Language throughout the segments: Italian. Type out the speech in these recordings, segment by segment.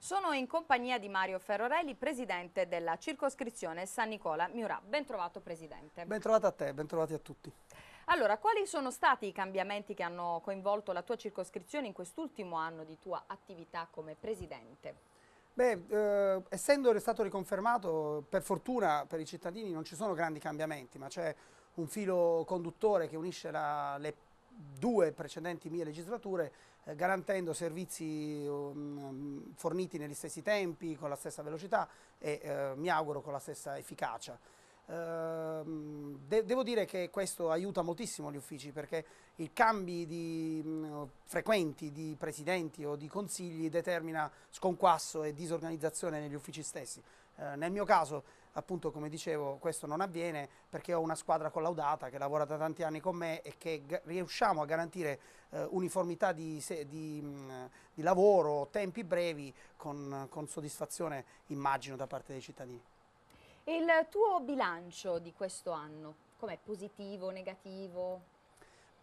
Sono in compagnia di Mario Ferrorelli, presidente della circoscrizione San Nicola Miura. Bentrovato presidente. Bentrovato a te, bentrovati a tutti. Allora, quali sono stati i cambiamenti che hanno coinvolto la tua circoscrizione in quest'ultimo anno di tua attività come presidente? Beh, eh, essendo stato riconfermato, per fortuna per i cittadini non ci sono grandi cambiamenti, ma c'è un filo conduttore che unisce la, le due precedenti mie legislature eh, garantendo servizi mm, mm, forniti negli stessi tempi, con la stessa velocità e eh, mi auguro con la stessa efficacia. Ehm, de devo dire che questo aiuta moltissimo gli uffici perché i cambi di, mh, mm, frequenti di presidenti o di consigli determina sconquasso e disorganizzazione negli uffici stessi. Eh, nel mio caso, appunto, come dicevo, questo non avviene perché ho una squadra collaudata che lavora da tanti anni con me e che riusciamo a garantire eh, uniformità di, di, mh, mm, di, lavoro, tempi brevi, con, con soddisfazione, immagino, da parte dei cittadini. Il tuo bilancio di questo anno, com'è? Positivo, negativo?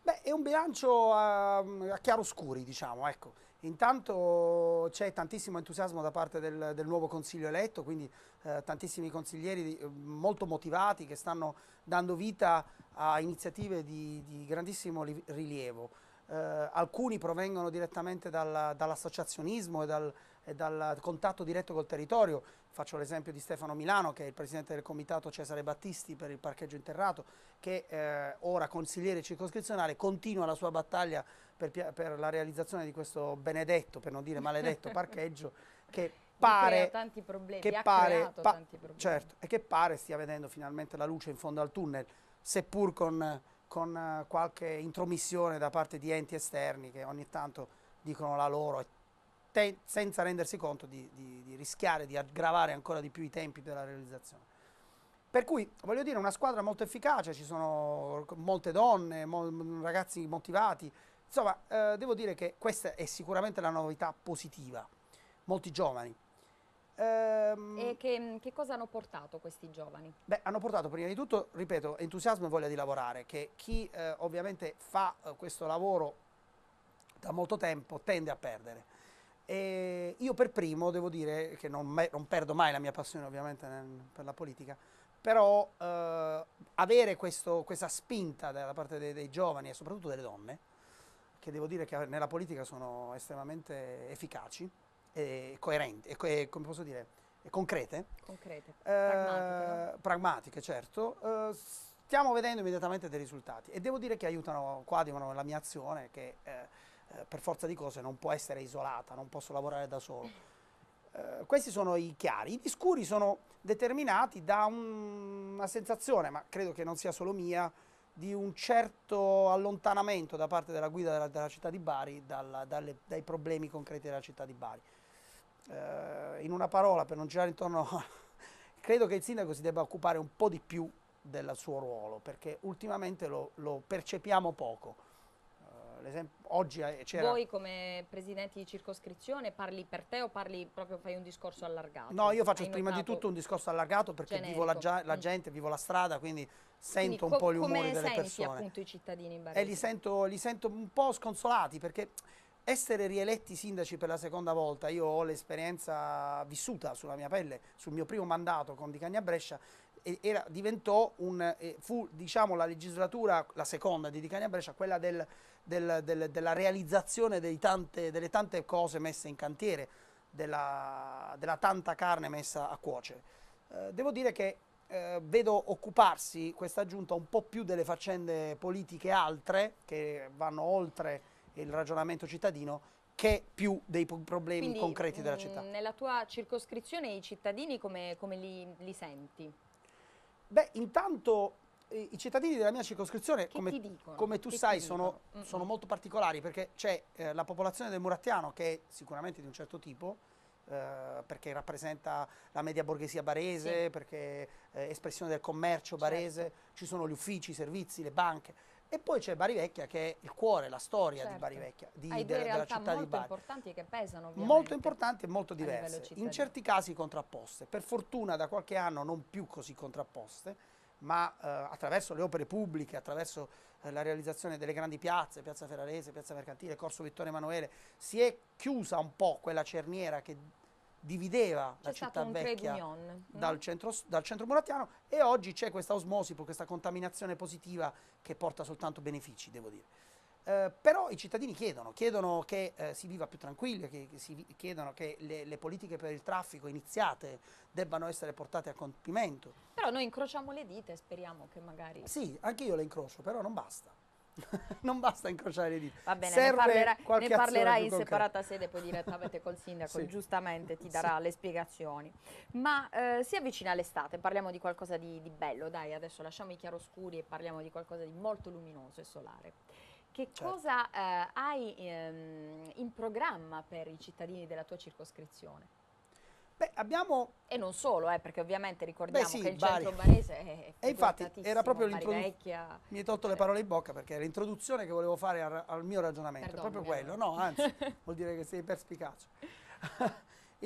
Beh, è un bilancio a, ehm, a chiaroscuri, diciamo, ecco. Intanto c'è tantissimo entusiasmo da parte del, del nuovo Consiglio eletto, quindi eh, tantissimi consiglieri eh, molto motivati che stanno dando vita a iniziative di, di grandissimo rilievo. Eh, alcuni provengono direttamente dal, dall'associazionismo e dal, e dal contatto diretto col territorio, Faccio l'esempio di Stefano Milano, che è il presidente del comitato Cesare Battisti per il parcheggio interrato, che eh, ora consigliere circoscrizionale continua la sua battaglia per, per la realizzazione di questo benedetto, per non dire maledetto, parcheggio che pare, tanti problemi, che pare pa tanti problemi. Certo, e che pare stia vedendo finalmente la luce in fondo al tunnel, seppur con, con eh, qualche intromissione da parte di enti esterni che ogni tanto dicono la loro e te- senza rendersi conto di, di, di rischiare di aggravare ancora di più i tempi della realizzazione. Per cui, voglio dire, una squadra molto efficace, ci sono molte donne, mol- ragazzi motivati. Insomma, eh, devo dire che questa è sicuramente la novità positiva. Molti giovani. Ehm, e che, che, cosa hanno portato questi giovani? Beh, hanno portato prima di tutto, ripeto, entusiasmo e voglia di lavorare, che chi eh, ovviamente fa eh, questo lavoro da molto tempo tende a perdere. E io per primo devo dire che non, me, non perdo mai la mia passione ovviamente nel, per la politica, però eh, avere questo, questa spinta da parte dei, dei, giovani e soprattutto delle donne, che devo dire che nella politica sono estremamente efficaci e coerenti, e, come posso dire, concrete. Concrete, eh, pragmatiche, pragmatiche. certo. Eh, stiamo vedendo immediatamente dei risultati e devo dire che aiutano, coadiuvano la mia azione che eh, eh, per forza di cose non può essere isolata, non posso lavorare da solo. Eh, questi sono i chiari. I biscuri sono determinati da un, una sensazione, ma credo che non sia solo mia, di un certo allontanamento da parte della guida della, della città di Bari dalla, dalle, dai problemi concreti della città di Bari. Eh, in una parola, per non girare intorno, credo che il sindaco si debba occupare un po' di più del suo ruolo, perché ultimamente lo, lo percepiamo poco oggi eh, c'era... Voi come presidenti di circoscrizione parli per te o parli proprio, fai un discorso allargato? No, io faccio prima di tutto un discorso allargato perché generico. vivo la, la mm. gente, vivo la strada, quindi sento quindi, un po' gli umori delle persone. Come appunto i cittadini in baresi? E li sento, li sento un po' sconsolati perché essere rieletti sindaci per la seconda volta, io ho l'esperienza vissuta sulla mia pelle, sul mio primo mandato con Di Cagna Brescia, era, diventò un, fu diciamo la legislatura, la seconda di Di Cagna Brescia, quella del del, del, della realizzazione tante, delle tante cose messe in cantiere, della, della tanta carne messa a cuocere. Eh, devo dire che eh, vedo occuparsi questa giunta un po' più delle faccende politiche altre, che vanno oltre il ragionamento cittadino, che più dei problemi Quindi, concreti della mm, città. Nella tua circoscrizione i cittadini come, come li, li senti? Beh, intanto i cittadini della mia circoscrizione, come, come, tu che sai, sono, mm, mm. sono, molto particolari perché c'è eh, la popolazione del Murattiano che è sicuramente di un certo tipo, eh, perché rappresenta la media borghesia barese, sì. perché è eh, espressione del commercio barese, certo. ci sono gli uffici, i servizi, le banche. E poi c'è Bari Vecchia che è il cuore, la storia certo. di Bari Vecchia, di, Hai due de, della città di Bari. importanti che pesano Molto importanti e molto diverse, in certi casi contrapposte. Per fortuna da qualche anno non più così contrapposte, ma eh, attraverso le opere pubbliche, attraverso eh, la realizzazione delle grandi piazze, Piazza Ferrarese, Piazza Mercantile, Corso Vittorio Emanuele, si è chiusa un po' quella cerniera che divideva la città vecchia union, no? dal, centro, dal centro murattiano e oggi c'è questa osmosi, questa contaminazione positiva che porta soltanto benefici, devo dire. Eh, però i cittadini chiedono, chiedono che eh, si viva più tranquilli, che, che si, chiedono che le, le politiche per il traffico iniziate debbano essere portate a compimento. Però noi incrociamo le dita e speriamo che magari... Sì, anche io le incrocio, però non basta. non basta incrociare le dita. Va bene, Serve ne, parlerà, ne parlerai in separata sede, poi direttamente col sindaco, sì. giustamente ti darà sì. le spiegazioni. Ma eh, si avvicina l'estate, parliamo di qualcosa di, di, bello, dai, adesso lasciamo i chiaroscuri e parliamo di qualcosa di molto luminoso e solare. Che certo. cosa eh, hai ehm, in programma per i cittadini della tua circoscrizione? Beh, abbiamo... E non solo, eh, perché ovviamente ricordiamo Beh, sì, che il Bari. centro barese è E infatti era proprio l'introduzione... Mi hai tolto le cioè parole in bocca perché era l'introduzione che volevo fare al, al mio ragionamento, Perdonami, è proprio quello, no, anzi, vuol dire che sei perspicace. il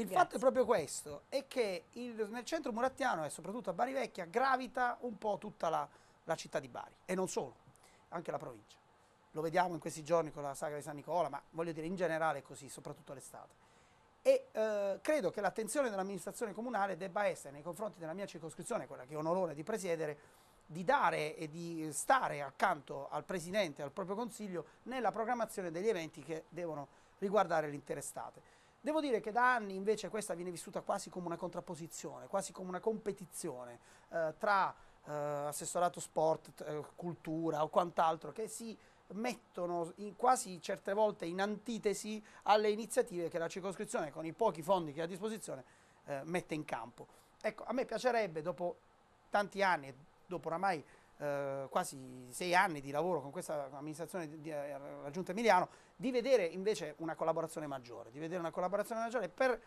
Grazie. fatto è proprio questo, è che il, nel centro murattiano e soprattutto a Bari Vecchia gravita un po' tutta la, la città di Bari, e non solo, anche la provincia. Lo vediamo in questi giorni con la sagra di San Nicola, ma voglio dire in generale è così, soprattutto l'estate e eh, credo che l'attenzione dell'amministrazione comunale debba essere nei confronti della mia circoscrizione, quella che ho l'onore di presiedere, di dare e di stare accanto al Presidente e al proprio Consiglio nella programmazione degli eventi che devono riguardare l'interessate. Devo dire che da anni invece questa viene vissuta quasi come una contrapposizione, quasi come una competizione eh, tra eh, assessorato sport, eh, cultura o quant'altro che si mettono in, quasi certe volte in antitesi alle iniziative che la circoscrizione con i pochi fondi che ha a disposizione eh, mette in campo. Ecco, a me piacerebbe dopo tanti anni, dopo oramai eh, quasi sei anni di lavoro con questa amministrazione di, di, alla eh, Giunta Emiliano, di vedere invece una collaborazione maggiore, di vedere una collaborazione maggiore per,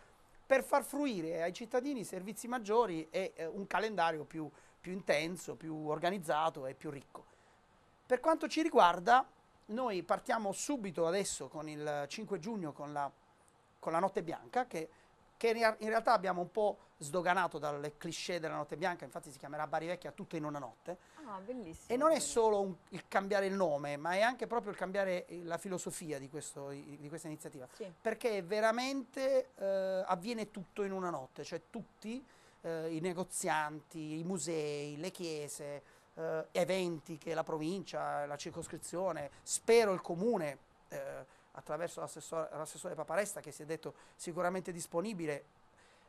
per far fruire ai cittadini servizi maggiori e eh, un calendario più, più intenso, più organizzato e più ricco. Per quanto ci riguarda, noi partiamo subito adesso con il 5 giugno con la, con la Notte Bianca, che, che in realtà abbiamo un po' sdoganato dal cliché della Notte Bianca, infatti si chiamerà Bari Vecchia tutto in una notte. Ah, bellissimo. E non è solo un, il cambiare il nome, ma è anche proprio il cambiare eh, la filosofia di, questo, di questa iniziativa, sì. perché veramente eh, avviene tutto in una notte, cioè tutti, eh, i negozianti, i musei, le chiese, eh, eventi che la provincia, la circoscrizione, spero il comune, eh, attraverso l'assessore, l'assessore Paparesta che si è detto sicuramente disponibile,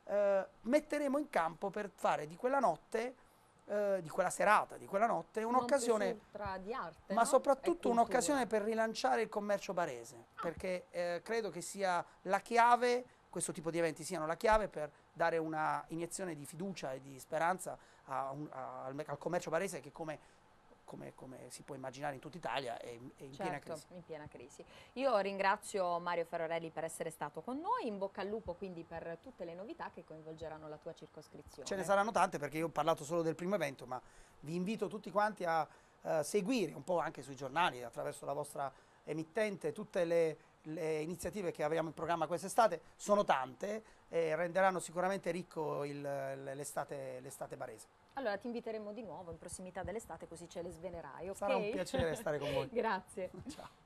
eh, metteremo in campo per fare di quella notte eh, di quella serata, di quella notte, un'occasione, arte, ma no? soprattutto un'occasione per rilanciare il commercio barese, ah. perché eh, credo che sia la chiave, questo tipo di eventi siano la chiave per dare una iniezione di fiducia e di speranza un, a, al, al, commercio barese che come, come, come, si può immaginare in tutta Italia è, è in, certo, piena crisi. in piena crisi. Io ringrazio Mario Ferrorelli per essere stato con noi, in bocca al lupo quindi per tutte le novità che coinvolgeranno la tua circoscrizione. Ce ne saranno tante perché io ho parlato solo del primo evento ma vi invito tutti quanti a eh, seguire un po' anche sui giornali attraverso la vostra emittente, tutte le, le iniziative che avremo in programma quest'estate sono tante e renderanno sicuramente ricco l'estate, barese. Allora ti inviteremo di nuovo in prossimità dell'estate così ce le svenerai. Okay? Sarà un piacere stare con voi. Grazie. Ciao.